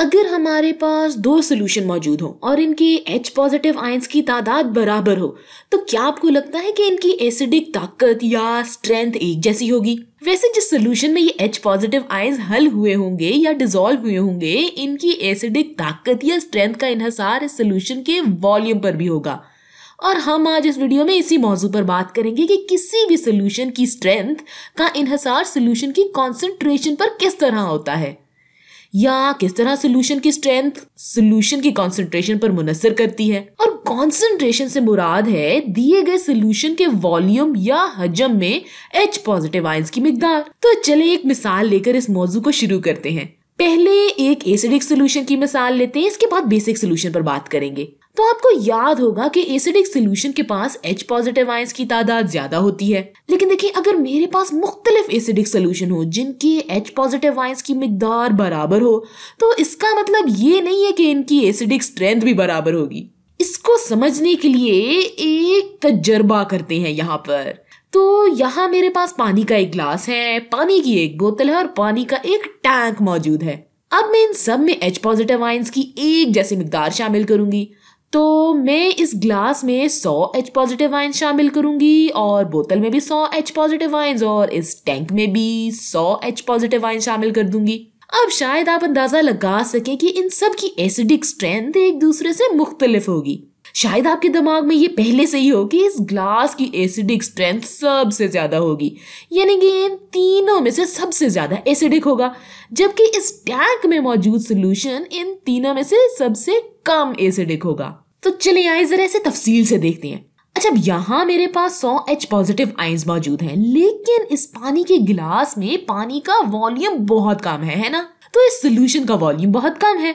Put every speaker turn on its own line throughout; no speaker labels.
अगर हमारे पास दो सोल्यूशन मौजूद हो और इनकी एच पॉजिटिव आयंस की तादाद बराबर हो तो क्या आपको लगता है कि इनकी एसिडिक ताकत या स्ट्रेंथ एक जैसी होगी वैसे जिस सोल्यूशन में ये एच पॉजिटिव आयंस हल हुए होंगे या डिजोल्व हुए होंगे इनकी एसिडिक ताकत या स्ट्रेंथ का इन्हसार इस सोल्यूशन के वॉल्यूम पर भी होगा और हम आज इस वीडियो में इसी मौजू पर बात करेंगे कि किसी भी सोल्यूशन की स्ट्रेंथ का इन्हसार सोल्यूशन की कॉन्सेंट्रेशन पर किस तरह होता है या किस तरह सोल्यूशन की स्ट्रेंथ सोल्यूशन की कॉन्सेंट्रेशन पर मुनसर करती है और कॉन्सेंट्रेशन से मुराद है दिए गए सोल्यूशन के वॉल्यूम या हजम में एच पॉजिटिव आयंस की मिकदार तो चले एक मिसाल लेकर इस मौजू को शुरू करते हैं पहले एक एसिडिक सोल्यूशन की मिसाल लेते हैं इसके बाद बेसिक सोल्यूशन पर बात करेंगे तो आपको याद होगा कि एसिडिक सोल्यूशन के पास एच पॉजिटिव आयंस की तादाद ज्यादा होती है लेकिन देखिए अगर मेरे पास मुख्तलिफ एसिडिक सोल्यूशन हो जिनके एच पॉजिटिव आयंस की मकदार बराबर हो तो इसका मतलब ये नहीं है कि इनकी एसिडिक स्ट्रेंथ भी बराबर होगी इसको समझने के लिए एक तजर्बा करते हैं यहाँ पर तो यहाँ मेरे पास पानी का एक गिलास है पानी की एक बोतल है और पानी का एक टैंक मौजूद है अब मैं इन सब में एच पॉजिटिव आयंस की एक जैसी मकदार शामिल करूंगी तो मैं इस ग्लास में 100 एच पॉजिटिव वाइन शामिल करूंगी और बोतल में भी 100 एच पॉजिटिव वाइन और इस टैंक में भी 100 एच पॉजिटिव वाइन शामिल कर दूंगी अब शायद आप अंदाजा लगा सकें कि इन सब की एसिडिक स्ट्रेंथ एक दूसरे से मुख्तलिफ होगी शायद आपके दिमाग में ये पहले से ही हो कि इस ग्लास की एसिडिक स्ट्रेंथ सबसे ज़्यादा होगी यानी कि इन तीनों में से सबसे ज़्यादा एसिडिक होगा जबकि इस टैंक में मौजूद सोल्यूशन इन तीनों में से सबसे कम एसिडिक होगा तो चले आए जरा ऐसे तफसील से देखते हैं अच्छा अब यहाँ मेरे पास सौ एच पॉजिटिव आइंस मौजूद हैं लेकिन इस पानी के गिलास में पानी का वॉल्यूम बहुत कम है है ना तो इस सोल्यूशन का वॉल्यूम बहुत कम है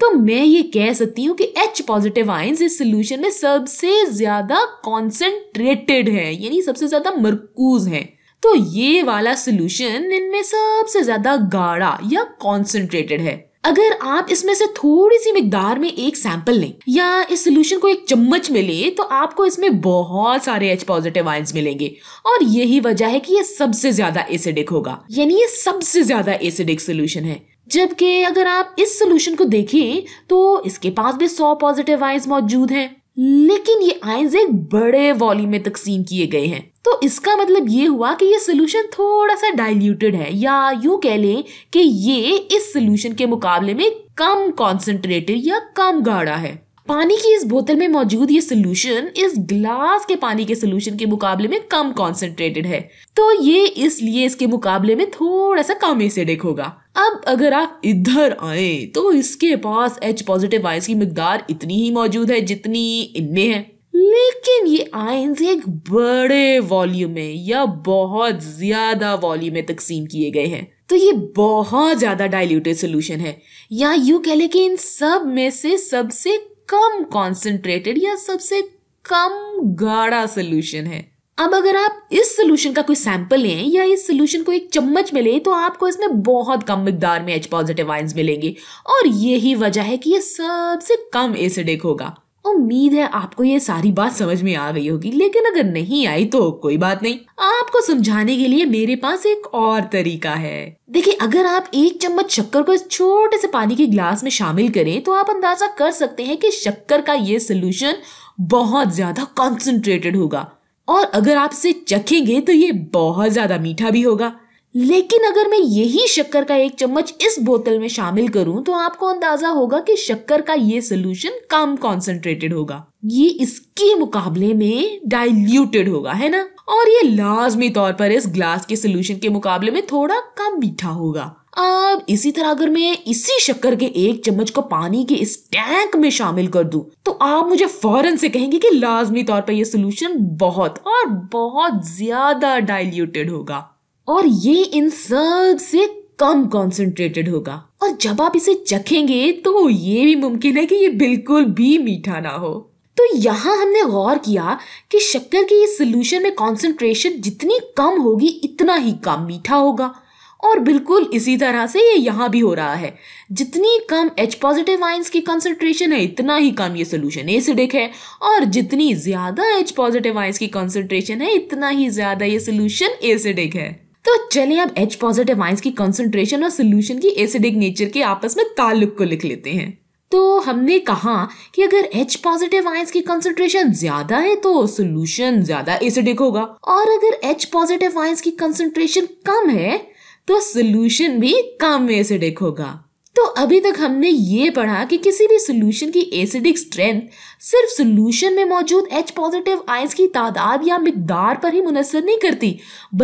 तो मैं ये कह सकती हूँ कि एच पॉजिटिव आइंस इस सोल्यूशन में सबसे ज्यादा कॉन्सेंट्रेटेड है यानी सबसे ज्यादा मरकूज है तो ये वाला सोल्यूशन इनमें सबसे ज्यादा गाढ़ा या कॉन्सेंट्रेटेड है अगर आप इसमें से थोड़ी सी मिकदार में एक सैंपल लें या इस सोल्यूशन को एक चम्मच में लें तो आपको इसमें बहुत सारे एच पॉजिटिव आयंस मिलेंगे और यही वजह है कि ये सबसे ज्यादा एसिडिक होगा यानी ये सबसे ज्यादा एसिडिक सोल्यूशन है जबकि अगर आप इस सोल्यूशन को देखें तो इसके पास भी सौ पॉजिटिव आयंस मौजूद हैं लेकिन ये आयंस एक बड़े वॉल्यूम में तकसीम किए गए हैं तो इसका मतलब ये हुआ कि ये सोल्यूशन थोड़ा सा डाइल्यूटेड है या यू कह लें कि ये इस सोल्यूशन के मुकाबले में कम कॉन्सेंट्रेटेड या कम गाढ़ा है पानी की इस बोतल में मौजूद ये सोल्यूशन इस ग्लास के पानी के सोल्यूशन के मुकाबले में कम कॉन्सेंट्रेटेड है तो ये इसलिए इसके मुकाबले में थोड़ा सा कम एसिडिक होगा अब अगर आप इधर आए तो इसके पास एच पॉजिटिव आयंस की मकदार इतनी ही मौजूद है जितनी इनमें है लेकिन ये आयंस एक बड़े वॉल्यूम में या बहुत ज्यादा वॉल्यूम में तकसीम किए गए हैं तो ये बहुत ज्यादा डाइल्यूटेड सोल्यूशन है या यू कह लें कि इन सब में से सबसे कम कॉन्सेंट्रेटेड या सबसे कम गाढ़ा सोल्यूशन है अब अगर आप इस सोल्यूशन का कोई सैंपल लें या इस सोल्यूशन को एक चम्मच में लें तो आपको इसमें बहुत कम मिकदार में एच पॉजिटिव आइंस मिलेंगे और यही वजह है कि ये सबसे कम एसिडिक होगा उम्मीद है आपको ये सारी बात समझ में आ गई होगी लेकिन अगर नहीं आई तो कोई बात नहीं आपको समझाने के लिए मेरे पास एक और तरीका है देखिए अगर आप एक चम्मच शक्कर को इस छोटे से पानी के ग्लास में शामिल करें तो आप अंदाजा कर सकते हैं कि शक्कर का ये सोल्यूशन बहुत ज्यादा कॉन्सेंट्रेटेड होगा और अगर आप इसे चखेंगे तो ये बहुत ज्यादा मीठा भी होगा लेकिन अगर मैं यही शक्कर का एक चम्मच इस बोतल में शामिल करूं तो आपको अंदाजा होगा कि शक्कर का ये सोल्यूशन कम कॉन्सेंट्रेटेड होगा ये इसके मुकाबले में डाइल्यूटेड होगा है ना और ये लाजमी तौर पर इस ग्लास के सोल्यूशन के मुकाबले में थोड़ा कम मीठा होगा अब इसी तरह अगर मैं इसी शक्कर के एक चम्मच को पानी के इस टैंक में शामिल कर दूं तो आप मुझे फौरन से कहेंगे कि लाजमी तौर पर यह सोल्यूशन बहुत और बहुत ज्यादा डाइल्यूटेड होगा और ये इन सब से कम कॉन्सेंट्रेटेड होगा और जब आप इसे चखेंगे तो ये भी मुमकिन है कि ये बिल्कुल भी मीठा ना हो तो यहाँ हमने गौर किया कि शक्कर के इस सोल्यूशन में कॉन्सेंट्रेशन जितनी कम होगी इतना ही कम मीठा होगा और बिल्कुल इसी तरह से ये यहाँ भी हो रहा है जितनी कम एच पॉजिटिव आइंस की कंसनट्रेशन है इतना ही कम ये सोल्यूशन एसिडिक है और जितनी ज़्यादा एच पॉजिटिव आइंस की कंसनट्रेशन है इतना ही ज़्यादा ये सोल्यूशन एसिडिक है तो चलिए अब एच पॉजिटिव आइंस की कंसनट्रेशन और सोल्यूशन की एसिडिक नेचर के आपस में ताल्लुक को लिख लेते हैं तो हमने कहा कि अगर H पॉजिटिव आइंस की कंसंट्रेशन ज्यादा है तो सोल्यूशन ज्यादा एसिडिक होगा और अगर H पॉजिटिव आइंस की कंसंट्रेशन कम है तो सोल्यूशन भी कम एसिडिक होगा तो अभी तक हमने ये पढ़ा कि किसी भी सोल्यूशन की एसिडिक स्ट्रेंथ सिर्फ सोल्यूशन में मौजूद एच पॉजिटिव आयंस की तादाद या मकदार पर ही मुनसर नहीं करती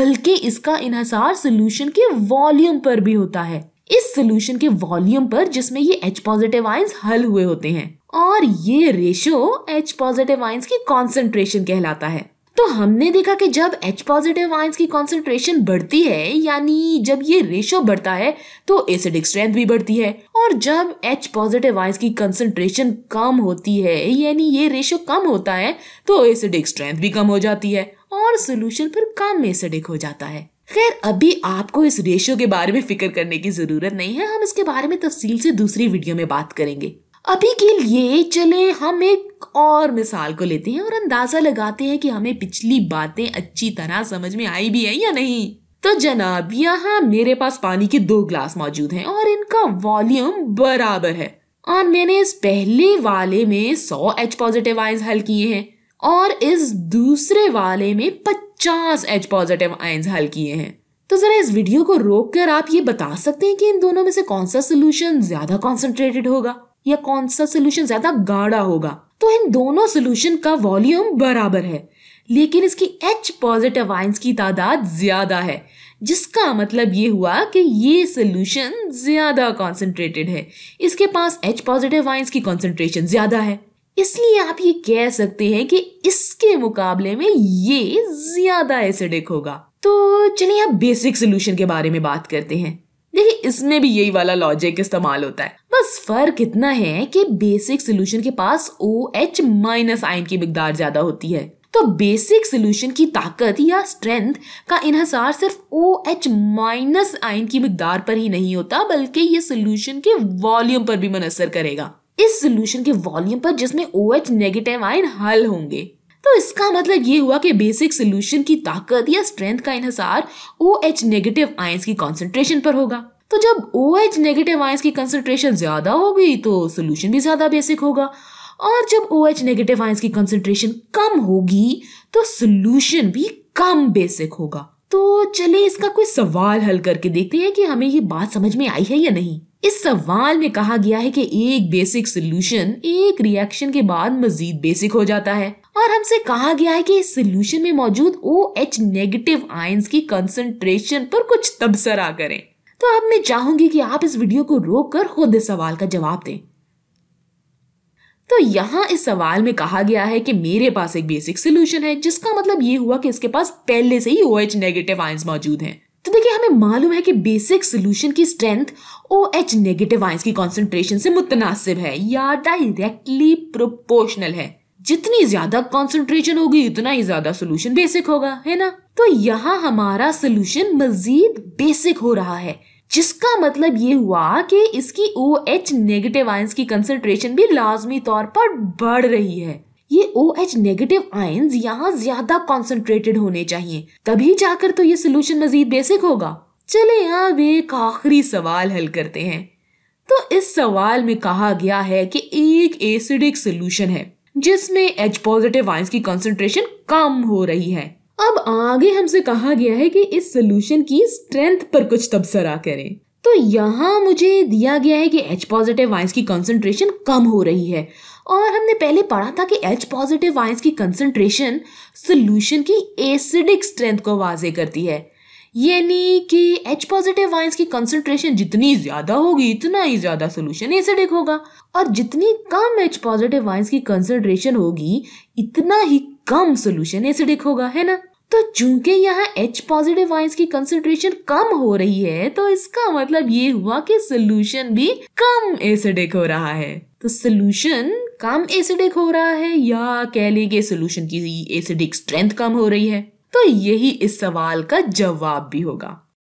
बल्कि इसका इनहसार सोल्यूशन के वॉल्यूम पर भी होता है इस सोल्यूशन के वॉल्यूम पर जिसमें ये एच पॉजिटिव आयंस हल हुए होते हैं और ये रेशो एच पॉजिटिव आयंस की कॉन्सेंट्रेशन कहलाता है तो हमने देखा कि जब H पॉजिटिव आयंस की कॉन्सेंट्रेशन बढ़ती है यानी जब ये रेशो बढ़ता है तो एसिडिक स्ट्रेंथ भी बढ़ती है और जब H पॉजिटिव आयंस की कंसेंट्रेशन कम होती है यानी ये रेशो कम होता है तो एसिडिक स्ट्रेंथ भी कम हो जाती है और सोल्यूशन पर कम एसिडिक हो जाता है खैर अभी आपको इस रेशियो के बारे में फिक्र करने की जरूरत नहीं है हम इसके बारे में तफसील से दूसरी वीडियो में बात करेंगे अभी के लिए चले हम एक और मिसाल को लेते हैं और अंदाज़ा लगाते हैं कि हमें पिछली बातें अच्छी तरह समझ में आई भी है या नहीं तो जनाब यहाँ मेरे पास पानी के दो ग्लास मौजूद हैं और इनका वॉल्यूम बराबर है और मैंने इस पहले वाले में 100 एच पॉजिटिव आइंस हल किए हैं और इस दूसरे वाले में 50 एच पॉजिटिव आय हल किए हैं तो जरा इस वीडियो को रोक कर आप ये बता सकते हैं कि इन दोनों में से कौन सा सोल्यूशन ज्यादा कॉन्सेंट्रेटेड होगा या कौन सा सोल्यूशन ज्यादा गाढ़ा होगा तो इन दोनों सोल्यूशन का वॉल्यूम बराबर है लेकिन इसकी एच पॉजिटिव आइंस की तादाद ज्यादा है जिसका मतलब ये हुआ कि ये सोल्यूशन ज्यादा कॉन्सेंट्रेटेड है इसके पास एच पॉजिटिव आइंस की कॉन्सेंट्रेशन ज्यादा है इसलिए आप ये कह सकते हैं कि इसके मुकाबले में ये ज्यादा एसिडिक होगा तो चलिए आप बेसिक सोल्यूशन के बारे में बात करते हैं देखिए इसमें भी यही वाला लॉजिक इस्तेमाल होता है बस फर्क इतना है कि बेसिक सोल्यूशन के पास ओ एच माइनस आइन की मिकदार ज्यादा होती है तो बेसिक सोल्यूशन की ताकत या स्ट्रेंथ का इन्हसार सिर्फ ओ एच माइनस आइन की मिकदार पर ही नहीं होता बल्कि ये सोल्यूशन के वॉल्यूम पर भी मुनसर करेगा इस सोल्यूशन के वॉल्यूम पर जिसमें ओ एच नेगेटिव आइन हल होंगे तो इसका मतलब ये हुआ कि बेसिक सोल्यूशन की ताकत या स्ट्रेंथ का इन्हसार ओ एच नेगेटिव आयंस की कॉन्सेंट्रेशन पर होगा तो जब ओ एच नेगेटिव आयंस की कंसनट्रेशन ज़्यादा होगी तो सोल्यूशन भी ज़्यादा बेसिक होगा और जब ओ एच नेगेटिव आयंस की कंसनट्रेशन कम होगी तो सोल्यूशन भी कम बेसिक होगा तो चलिए इसका कोई सवाल हल करके देखते हैं कि हमें ये बात समझ में आई है या नहीं इस सवाल में कहा गया है कि एक बेसिक सोल्यूशन एक रिएक्शन के बाद मजीद बेसिक हो जाता है और हमसे कहा गया है कि इस सोल्यूशन में मौजूद ओ एच नेगेटिव आयंस की कंसनट्रेशन पर कुछ तबसरा करें तो अब मैं चाहूंगी कि आप इस वीडियो को रोक कर खुद इस सवाल का जवाब दें तो यहां इस सवाल में कहा गया है कि मेरे पास एक बेसिक सोल्यूशन है जिसका मतलब ये हुआ कि इसके पास पहले से ही ओ एच नेगेटिव आइंस मौजूद हैं तो देखिए हमें मालूम है कि बेसिक सोल्यूशन की strength O H negative ions की कॉन्सेंट्रेशन से मुतनासिब है या डायरेक्टली प्रोपोर्शनल है जितनी ज्यादा कॉन्सेंट्रेशन होगी उतना ही ज्यादा सोल्यूशन बेसिक होगा है ना तो यहाँ हमारा सोल्यूशन मजीद बेसिक हो रहा है जिसका मतलब ये हुआ कि इसकी ओ एच नेगेटिव आयंस की कंसेंट्रेशन भी लाजमी तौर पर बढ़ रही है ये ओ एच नेगेटिव आयंस यहाँ ज्यादा कॉन्सेंट्रेटेड होने चाहिए तभी जाकर तो ये सोल्यूशन मजीद बेसिक होगा चले अब एक आखिरी सवाल हल करते हैं तो इस सवाल में कहा गया है कि एक एसिडिक सोल्यूशन है जिसमें एच पॉजिटिव आयंस की कंसंट्रेशन कम हो रही है अब आगे हमसे कहा गया है कि इस सोल्यूशन की स्ट्रेंथ पर कुछ तबसरा करें तो यहाँ मुझे दिया गया है कि H पॉजिटिव आइंस की कंसंट्रेशन कम हो रही है और हमने पहले पढ़ा था कि H पॉजिटिव आइंस की कंसंट्रेशन सोल्यूशन की एसिडिक स्ट्रेंथ को वाजे करती है यानी कि H पॉजिटिव आइंस की कंसंट्रेशन जितनी ज्यादा होगी इतना ही ज्यादा सोल्यूशन एसिडिक होगा और जितनी कम एच पॉजिटिव आइंस की कंसंट्रेशन होगी इतना ही कम सोल्यूशन एसिडिक होगा है ना तो चूंकि यहाँ H पॉजिटिव आइंस की कंसेंट्रेशन कम हो रही है तो इसका मतलब ये हुआ कि सोल्यूशन भी कम एसिडिक हो रहा है तो सोल्यूशन कम एसिडिक हो रहा है या कह लें कि सोल्यूशन की एसिडिक स्ट्रेंथ कम हो रही है तो यही इस सवाल का जवाब भी होगा